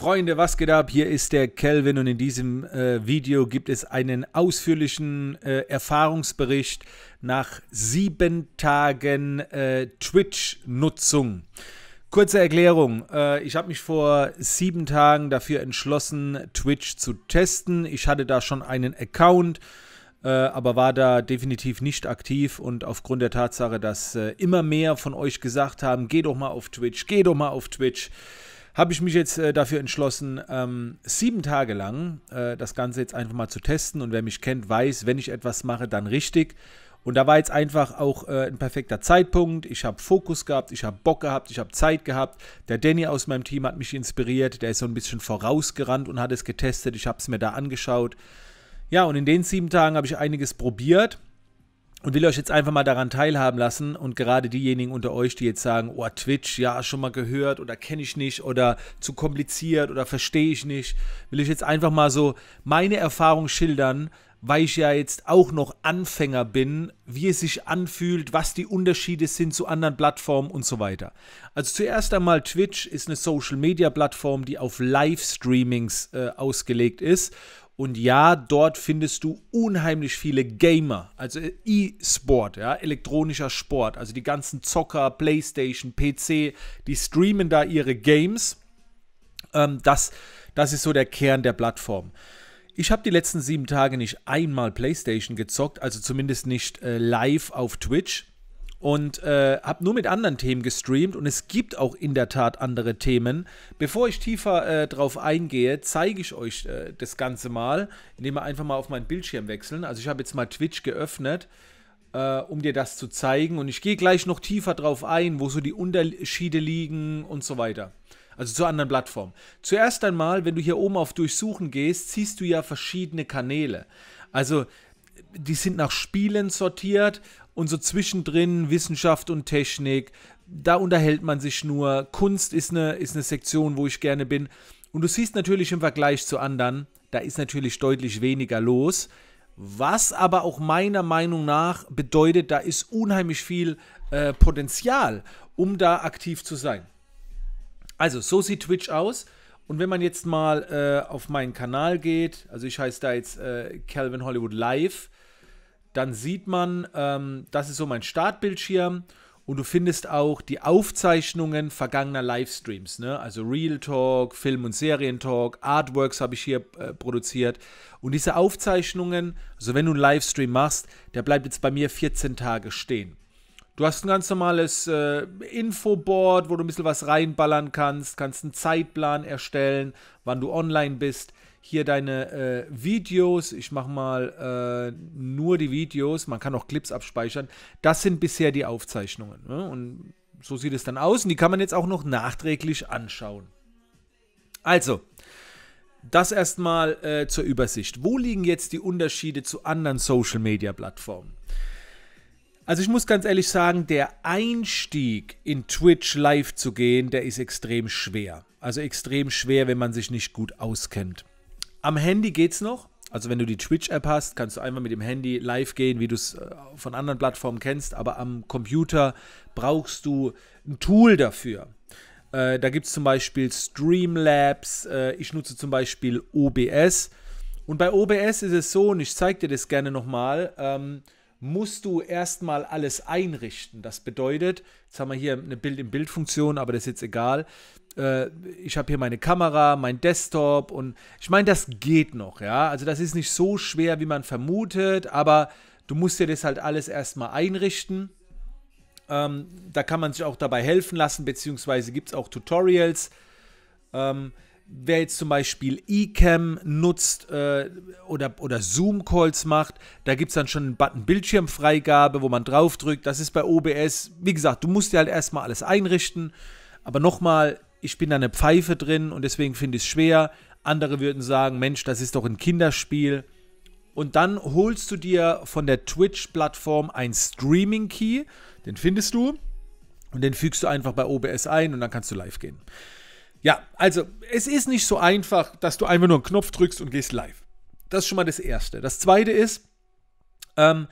Freunde, was geht ab? Hier ist der Kelvin und in diesem äh, Video gibt es einen ausführlichen äh, Erfahrungsbericht nach sieben Tagen äh, Twitch-Nutzung. Kurze Erklärung. Äh, ich habe mich vor sieben Tagen dafür entschlossen, Twitch zu testen. Ich hatte da schon einen Account. Äh, aber war da definitiv nicht aktiv und aufgrund der Tatsache, dass äh, immer mehr von euch gesagt haben, geh doch mal auf Twitch, geh doch mal auf Twitch, habe ich mich jetzt äh, dafür entschlossen, ähm, sieben Tage lang äh, das Ganze jetzt einfach mal zu testen. Und wer mich kennt, weiß, wenn ich etwas mache, dann richtig. Und da war jetzt einfach auch äh, ein perfekter Zeitpunkt. Ich habe Fokus gehabt, ich habe Bock gehabt, ich habe Zeit gehabt. Der Danny aus meinem Team hat mich inspiriert. Der ist so ein bisschen vorausgerannt und hat es getestet. Ich habe es mir da angeschaut. Ja, und in den sieben Tagen habe ich einiges probiert und will euch jetzt einfach mal daran teilhaben lassen und gerade diejenigen unter euch, die jetzt sagen, oh Twitch, ja, schon mal gehört oder kenne ich nicht oder zu kompliziert oder verstehe ich nicht, will ich jetzt einfach mal so meine Erfahrung schildern, weil ich ja jetzt auch noch Anfänger bin, wie es sich anfühlt, was die Unterschiede sind zu anderen Plattformen und so weiter. Also zuerst einmal Twitch ist eine Social-Media-Plattform, die auf Livestreamings äh, ausgelegt ist und ja, dort findest du unheimlich viele Gamer, also E-Sport, ja, elektronischer Sport. Also die ganzen Zocker, Playstation, PC, die streamen da ihre Games. Ähm, das, das ist so der Kern der Plattform. Ich habe die letzten sieben Tage nicht einmal Playstation gezockt, also zumindest nicht äh, live auf Twitch und äh, habe nur mit anderen Themen gestreamt und es gibt auch in der Tat andere Themen. Bevor ich tiefer äh, drauf eingehe, zeige ich euch äh, das Ganze mal, indem wir einfach mal auf meinen Bildschirm wechseln. Also ich habe jetzt mal Twitch geöffnet, äh, um dir das zu zeigen und ich gehe gleich noch tiefer drauf ein, wo so die Unterschiede liegen und so weiter. Also zur anderen Plattform. Zuerst einmal, wenn du hier oben auf Durchsuchen gehst, siehst du ja verschiedene Kanäle. Also die sind nach Spielen sortiert und so zwischendrin Wissenschaft und Technik. Da unterhält man sich nur. Kunst ist eine, ist eine Sektion, wo ich gerne bin. Und du siehst natürlich im Vergleich zu anderen, da ist natürlich deutlich weniger los. Was aber auch meiner Meinung nach bedeutet, da ist unheimlich viel äh, Potenzial, um da aktiv zu sein. Also, so sieht Twitch aus. Und wenn man jetzt mal äh, auf meinen Kanal geht, also ich heiße da jetzt äh, Calvin Hollywood Live, dann sieht man, ähm, das ist so mein Startbildschirm. Und du findest auch die Aufzeichnungen vergangener Livestreams, ne? also Real Talk, Film- und Serientalk, Artworks habe ich hier äh, produziert. Und diese Aufzeichnungen, also wenn du einen Livestream machst, der bleibt jetzt bei mir 14 Tage stehen. Du hast ein ganz normales äh, Infoboard, wo du ein bisschen was reinballern kannst, kannst einen Zeitplan erstellen, wann du online bist hier deine äh, Videos, ich mache mal äh, nur die Videos, man kann auch Clips abspeichern. Das sind bisher die Aufzeichnungen. Ne? Und so sieht es dann aus und die kann man jetzt auch noch nachträglich anschauen. Also, das erstmal äh, zur Übersicht. Wo liegen jetzt die Unterschiede zu anderen Social-Media-Plattformen? Also ich muss ganz ehrlich sagen, der Einstieg in Twitch live zu gehen, der ist extrem schwer. Also extrem schwer, wenn man sich nicht gut auskennt. Am Handy geht's noch. Also wenn du die Twitch-App hast, kannst du einfach mit dem Handy live gehen, wie du es äh, von anderen Plattformen kennst, aber am Computer brauchst du ein Tool dafür. Äh, da gibt es zum Beispiel Streamlabs, äh, ich nutze zum Beispiel OBS. Und bei OBS ist es so, und ich zeige dir das gerne nochmal, ähm, musst du erstmal alles einrichten. Das bedeutet, jetzt haben wir hier eine Bild-in-Bild-Funktion, aber das ist jetzt egal äh, ich habe hier meine Kamera, mein Desktop und ich meine, das geht noch, ja. Also das ist nicht so schwer, wie man vermutet, aber du musst dir das halt alles erstmal einrichten. Ähm, da kann man sich auch dabei helfen lassen, beziehungsweise gibt es auch Tutorials. Ähm, wer jetzt zum Beispiel Ecamm nutzt äh, oder, oder Zoom-Calls macht, da gibt es dann schon einen Button Bildschirmfreigabe, wo man draufdrückt. Das ist bei OBS, wie gesagt, du musst dir halt erstmal alles einrichten. Aber nochmal, ich bin da eine Pfeife drin und deswegen finde ich es schwer. Andere würden sagen, Mensch, das ist doch ein Kinderspiel. Und dann holst du dir von der Twitch-Plattform ein Streaming-Key, den findest du und den fügst du einfach bei OBS ein und dann kannst du live gehen. Ja, also es ist nicht so einfach, dass du einfach nur einen Knopf drückst und gehst live. Das ist schon mal das Erste. Das Zweite ist, ähm,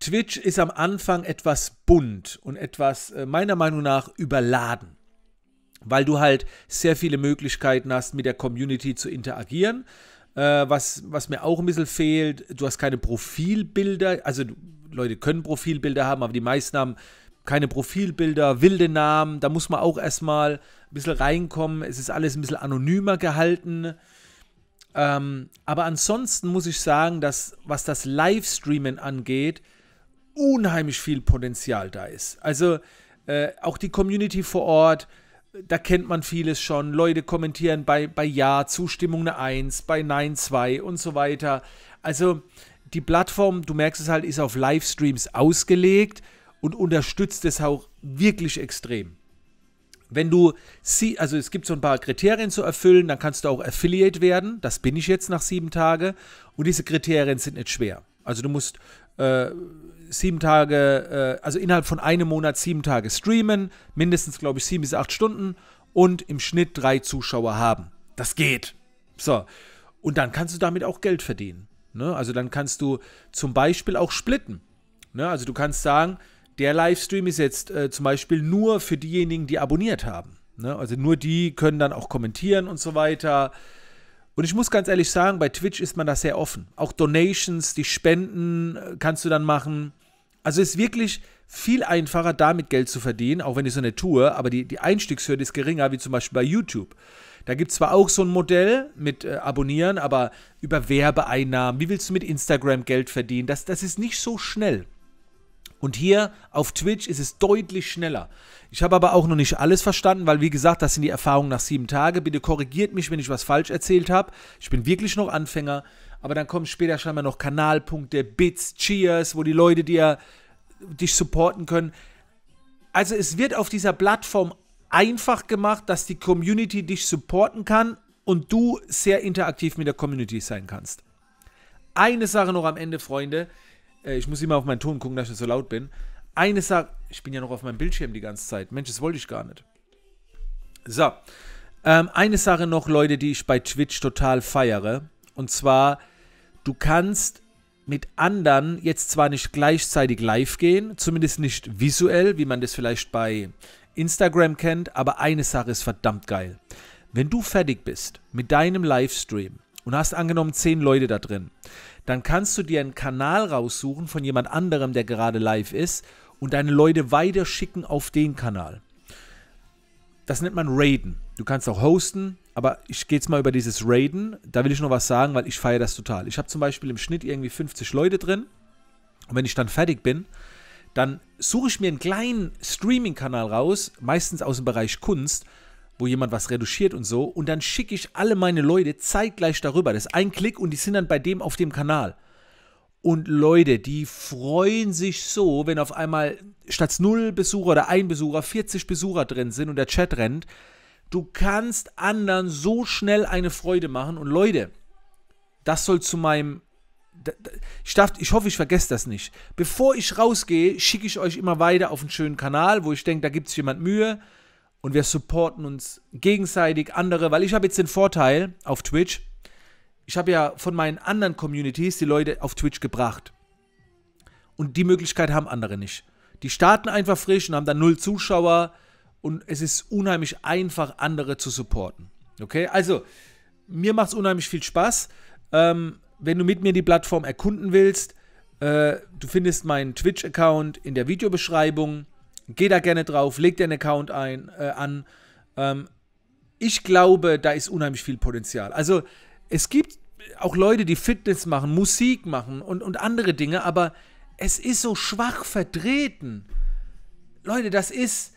Twitch ist am Anfang etwas bunt und etwas äh, meiner Meinung nach überladen weil du halt sehr viele Möglichkeiten hast, mit der Community zu interagieren. Äh, was, was mir auch ein bisschen fehlt, du hast keine Profilbilder, also Leute können Profilbilder haben, aber die meisten haben keine Profilbilder, wilde Namen, da muss man auch erstmal ein bisschen reinkommen, es ist alles ein bisschen anonymer gehalten. Ähm, aber ansonsten muss ich sagen, dass was das Livestreamen angeht, unheimlich viel Potenzial da ist. Also äh, auch die Community vor Ort, da kennt man vieles schon. Leute kommentieren bei, bei Ja, Zustimmung eine 1, bei Nein 2 und so weiter. Also die Plattform, du merkst es halt, ist auf Livestreams ausgelegt und unterstützt es auch wirklich extrem. Wenn du sie, also es gibt so ein paar Kriterien zu erfüllen, dann kannst du auch Affiliate werden. Das bin ich jetzt nach sieben Tagen. Und diese Kriterien sind nicht schwer. Also du musst äh, sieben Tage, äh, also innerhalb von einem Monat sieben Tage streamen, mindestens, glaube ich, sieben bis acht Stunden und im Schnitt drei Zuschauer haben. Das geht. So. Und dann kannst du damit auch Geld verdienen. Ne? Also dann kannst du zum Beispiel auch splitten. Ne? Also du kannst sagen, der Livestream ist jetzt äh, zum Beispiel nur für diejenigen, die abonniert haben. Ne? Also nur die können dann auch kommentieren und so weiter. Und ich muss ganz ehrlich sagen, bei Twitch ist man da sehr offen. Auch Donations, die Spenden äh, kannst du dann machen. Also es ist wirklich viel einfacher, damit Geld zu verdienen, auch wenn ich so eine tue, aber die, die Einstiegshürde ist geringer, wie zum Beispiel bei YouTube. Da gibt es zwar auch so ein Modell mit äh, Abonnieren, aber über Werbeeinnahmen, wie willst du mit Instagram Geld verdienen? Das, das ist nicht so schnell. Und hier auf Twitch ist es deutlich schneller. Ich habe aber auch noch nicht alles verstanden, weil wie gesagt, das sind die Erfahrungen nach sieben Tagen. Bitte korrigiert mich, wenn ich was falsch erzählt habe. Ich bin wirklich noch Anfänger aber dann kommen später scheinbar noch Kanalpunkte, Bits, Cheers, wo die Leute dir dich supporten können. Also es wird auf dieser Plattform einfach gemacht, dass die Community dich supporten kann und du sehr interaktiv mit der Community sein kannst. Eine Sache noch am Ende, Freunde. Äh, ich muss immer auf meinen Ton gucken, dass ich nicht so laut bin. Eine Sache, ich bin ja noch auf meinem Bildschirm die ganze Zeit. Mensch, das wollte ich gar nicht. So, ähm, eine Sache noch, Leute, die ich bei Twitch total feiere. Und zwar du kannst mit anderen jetzt zwar nicht gleichzeitig live gehen, zumindest nicht visuell, wie man das vielleicht bei Instagram kennt, aber eine Sache ist verdammt geil. Wenn du fertig bist mit deinem Livestream und hast angenommen zehn Leute da drin, dann kannst du dir einen Kanal raussuchen von jemand anderem, der gerade live ist und deine Leute weiterschicken auf den Kanal das nennt man Raiden. Du kannst auch hosten, aber ich gehe jetzt mal über dieses Raiden. Da will ich noch was sagen, weil ich feiere das total. Ich habe zum Beispiel im Schnitt irgendwie 50 Leute drin. Und wenn ich dann fertig bin, dann suche ich mir einen kleinen Streaming-Kanal raus, meistens aus dem Bereich Kunst, wo jemand was reduziert und so. Und dann schicke ich alle meine Leute zeitgleich darüber. Das ist ein Klick und die sind dann bei dem auf dem Kanal. Und Leute, die freuen sich so, wenn auf einmal statt 0 Besucher oder 1 Besucher 40 Besucher drin sind und der Chat rennt. Du kannst anderen so schnell eine Freude machen. Und Leute, das soll zu meinem. Ich, darf, ich hoffe, ich vergesse das nicht. Bevor ich rausgehe, schicke ich euch immer weiter auf einen schönen Kanal, wo ich denke, da gibt es jemand Mühe. Und wir supporten uns gegenseitig andere, weil ich habe jetzt den Vorteil auf Twitch, ich habe ja von meinen anderen Communities die Leute auf Twitch gebracht. Und die Möglichkeit haben andere nicht. Die starten einfach frisch und haben dann null Zuschauer und es ist unheimlich einfach, andere zu supporten. Okay, also mir macht es unheimlich viel Spaß. Ähm, wenn du mit mir die Plattform erkunden willst, äh, du findest meinen Twitch-Account in der Videobeschreibung. Geh da gerne drauf, leg deinen Account ein, äh, an. Ähm, ich glaube, da ist unheimlich viel Potenzial. Also es gibt auch Leute, die Fitness machen, Musik machen und, und andere Dinge, aber es ist so schwach vertreten. Leute, das ist,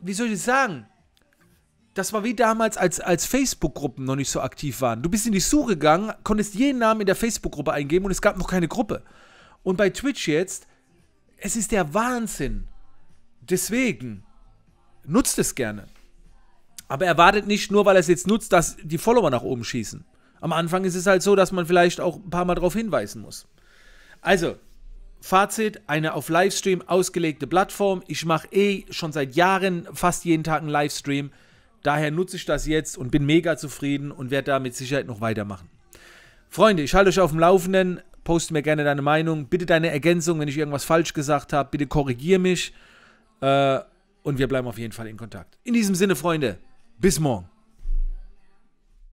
wie soll ich sagen? Das war wie damals, als, als Facebook-Gruppen noch nicht so aktiv waren. Du bist in die Suche gegangen, konntest jeden Namen in der Facebook-Gruppe eingeben und es gab noch keine Gruppe. Und bei Twitch jetzt, es ist der Wahnsinn. Deswegen, nutzt es gerne. Aber erwartet nicht nur, weil er es jetzt nutzt, dass die Follower nach oben schießen. Am Anfang ist es halt so, dass man vielleicht auch ein paar Mal darauf hinweisen muss. Also, Fazit, eine auf Livestream ausgelegte Plattform. Ich mache eh schon seit Jahren fast jeden Tag einen Livestream. Daher nutze ich das jetzt und bin mega zufrieden und werde da mit Sicherheit noch weitermachen. Freunde, ich halte euch auf dem Laufenden. Poste mir gerne deine Meinung. Bitte deine Ergänzung, wenn ich irgendwas falsch gesagt habe. Bitte korrigiere mich. Äh, und wir bleiben auf jeden Fall in Kontakt. In diesem Sinne, Freunde, bis morgen.